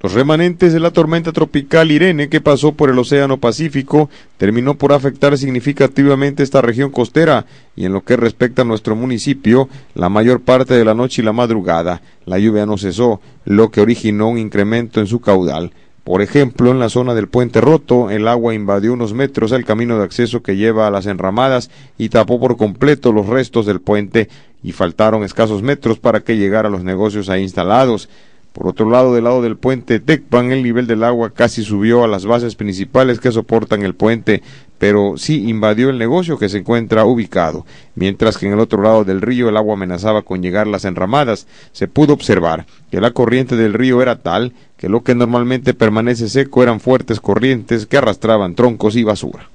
Los remanentes de la tormenta tropical Irene que pasó por el Océano Pacífico terminó por afectar significativamente esta región costera y en lo que respecta a nuestro municipio, la mayor parte de la noche y la madrugada, la lluvia no cesó, lo que originó un incremento en su caudal. Por ejemplo, en la zona del puente roto, el agua invadió unos metros el camino de acceso que lleva a las enramadas y tapó por completo los restos del puente y faltaron escasos metros para que llegara a los negocios ahí instalados. Por otro lado, del lado del puente Tecpan, el nivel del agua casi subió a las bases principales que soportan el puente, pero sí invadió el negocio que se encuentra ubicado. Mientras que en el otro lado del río el agua amenazaba con llegar las enramadas, se pudo observar que la corriente del río era tal que lo que normalmente permanece seco eran fuertes corrientes que arrastraban troncos y basura.